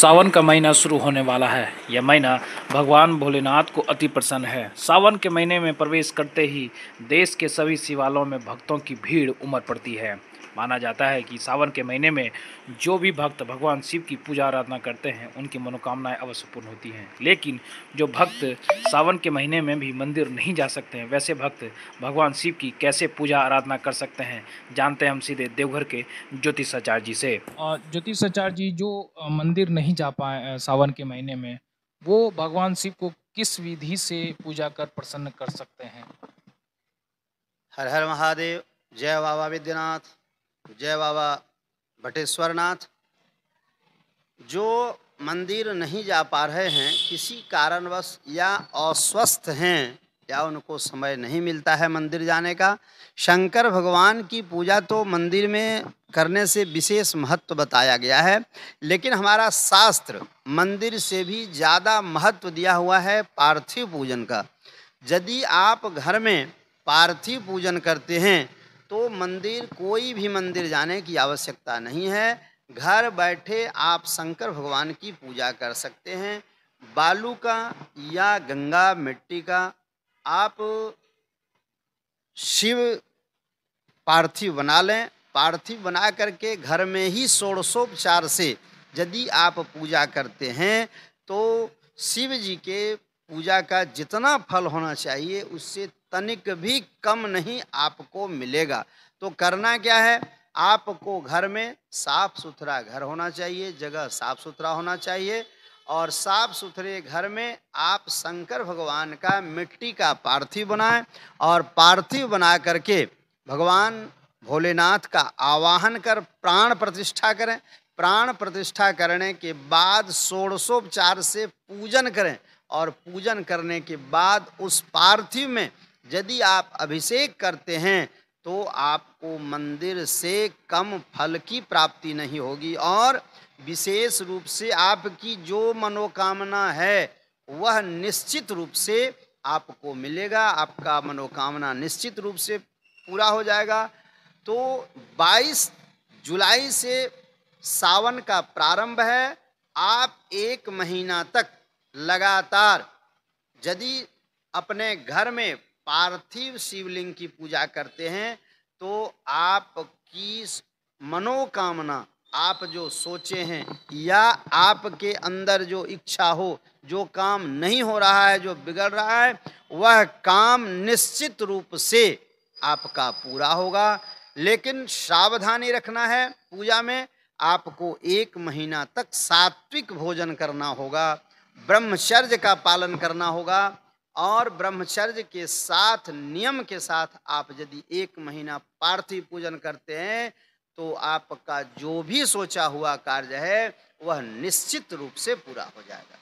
सावन का महीना शुरू होने वाला है यह महीना भगवान भोलेनाथ को अति प्रसन्न है सावन के महीने में प्रवेश करते ही देश के सभी शिवालयों में भक्तों की भीड़ उमड़ पड़ती है माना जाता है कि सावन के महीने में जो भी भक्त भगवान शिव की पूजा आराधना करते हैं उनकी मनोकामनाएं अवश्य पूर्ण होती हैं लेकिन जो भक्त सावन के महीने में भी मंदिर नहीं जा सकते हैं वैसे भक्त भगवान शिव की कैसे पूजा आराधना कर सकते हैं जानते हैं हम सीधे देवघर के ज्योतिष आचार्य जी से ज्योतिष आचार्य जी जो मंदिर नहीं जा पाए सावन के महीने में वो भगवान शिव को किस विधि से पूजा कर प्रसन्न कर सकते हैं हर हर महादेव जय बाबा विद्यनाथ जय बाबा बटेश्वरनाथ जो मंदिर नहीं जा पा रहे हैं किसी कारणवश या अस्वस्थ हैं या उनको समय नहीं मिलता है मंदिर जाने का शंकर भगवान की पूजा तो मंदिर में करने से विशेष महत्व बताया गया है लेकिन हमारा शास्त्र मंदिर से भी ज़्यादा महत्व दिया हुआ है पार्थिव पूजन का यदि आप घर में पार्थिव पूजन करते हैं तो मंदिर कोई भी मंदिर जाने की आवश्यकता नहीं है घर बैठे आप शंकर भगवान की पूजा कर सकते हैं बालू का या गंगा मिट्टी का आप शिव पार्थिव बना लें पार्थिव बना करके घर में ही षोड़शोपचार से यदि आप पूजा करते हैं तो शिव जी के पूजा का जितना फल होना चाहिए उससे तनिक भी कम नहीं आपको मिलेगा तो करना क्या है आपको घर में साफ सुथरा घर होना चाहिए जगह साफ सुथरा होना चाहिए और साफ सुथरे घर में आप शंकर भगवान का मिट्टी का पार्थिव बनाएं और पार्थिव बना करके भगवान भोलेनाथ का आवाहन कर प्राण प्रतिष्ठा करें प्राण प्रतिष्ठा करने के बाद षोड़शोपचार से पूजन करें और पूजन करने के बाद उस पार्थिव में यदि आप अभिषेक करते हैं तो आपको मंदिर से कम फल की प्राप्ति नहीं होगी और विशेष रूप से आपकी जो मनोकामना है वह निश्चित रूप से आपको मिलेगा आपका मनोकामना निश्चित रूप से पूरा हो जाएगा तो 22 जुलाई से सावन का प्रारंभ है आप एक महीना तक लगातार यदि अपने घर में पार्थिव शिवलिंग की पूजा करते हैं तो आपकी मनोकामना आप जो सोचे हैं या आपके अंदर जो इच्छा हो जो काम नहीं हो रहा है जो बिगड़ रहा है वह काम निश्चित रूप से आपका पूरा होगा लेकिन सावधानी रखना है पूजा में आपको एक महीना तक सात्विक भोजन करना होगा ब्रह्मचर्य का पालन करना होगा और ब्रह्मचर्य के साथ नियम के साथ आप यदि एक महीना पार्थिव पूजन करते हैं तो आपका जो भी सोचा हुआ कार्य है वह निश्चित रूप से पूरा हो जाएगा